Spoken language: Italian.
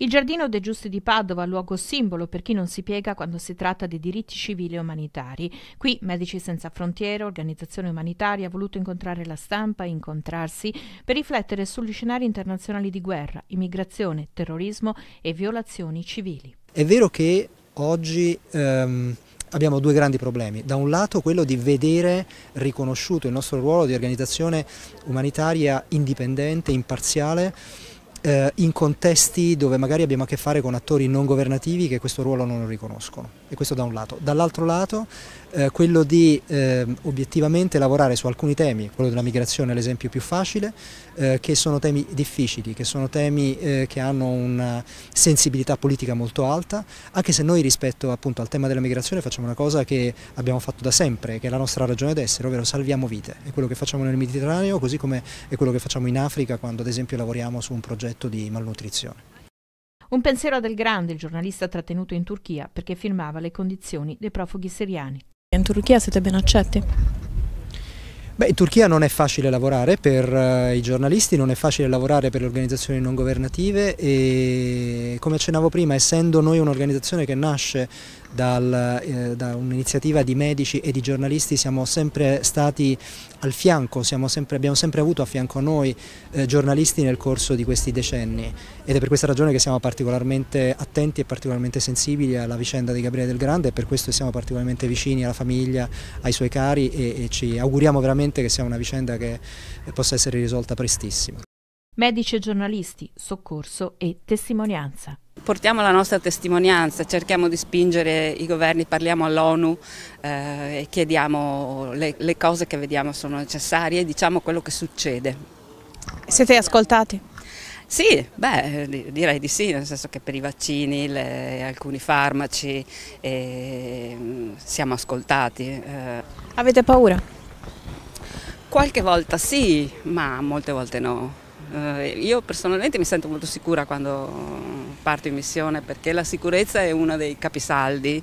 Il Giardino dei Giusti di Padova, luogo simbolo per chi non si piega quando si tratta di diritti civili e umanitari. Qui Medici Senza Frontiere, organizzazione umanitaria, ha voluto incontrare la stampa e incontrarsi per riflettere sugli scenari internazionali di guerra, immigrazione, terrorismo e violazioni civili. È vero che oggi... Um abbiamo due grandi problemi. Da un lato quello di vedere riconosciuto il nostro ruolo di organizzazione umanitaria indipendente, imparziale, eh, in contesti dove magari abbiamo a che fare con attori non governativi che questo ruolo non lo riconoscono e questo da un lato. Dall'altro lato eh, quello di eh, obiettivamente lavorare su alcuni temi, quello della migrazione è l'esempio più facile, eh, che sono temi difficili, che sono temi eh, che hanno una sensibilità politica molto alta, anche se noi rispetto appunto al tema della migrazione facciamo una cosa che abbiamo fatto da sempre, che è la nostra ragione d'essere, ovvero salviamo vite, è quello che facciamo nel Mediterraneo così come è quello che facciamo in Africa quando ad esempio lavoriamo su un progetto concetto di malnutrizione. Un pensiero del grande, il giornalista trattenuto in Turchia perché firmava le condizioni dei profughi siriani. In Turchia siete ben accetti? Beh, in Turchia non è facile lavorare per eh, i giornalisti, non è facile lavorare per le organizzazioni non governative e come accennavo prima, essendo noi un'organizzazione che nasce dal, eh, da un'iniziativa di medici e di giornalisti siamo sempre stati al fianco, sempre, abbiamo sempre avuto a fianco a noi eh, giornalisti nel corso di questi decenni ed è per questa ragione che siamo particolarmente attenti e particolarmente sensibili alla vicenda di Gabriele Del Grande e per questo siamo particolarmente vicini alla famiglia, ai suoi cari e, e ci auguriamo veramente veramente che sia una vicenda che possa essere risolta prestissimo. Medici e giornalisti, soccorso e testimonianza. Portiamo la nostra testimonianza, cerchiamo di spingere i governi, parliamo all'ONU eh, e chiediamo le, le cose che vediamo sono necessarie e diciamo quello che succede. Siete ascoltati? Sì, beh, direi di sì, nel senso che per i vaccini, le, alcuni farmaci eh, siamo ascoltati. Eh. Avete paura? Qualche volta sì, ma molte volte no. Eh, io personalmente mi sento molto sicura quando parto in missione perché la sicurezza è uno dei capisaldi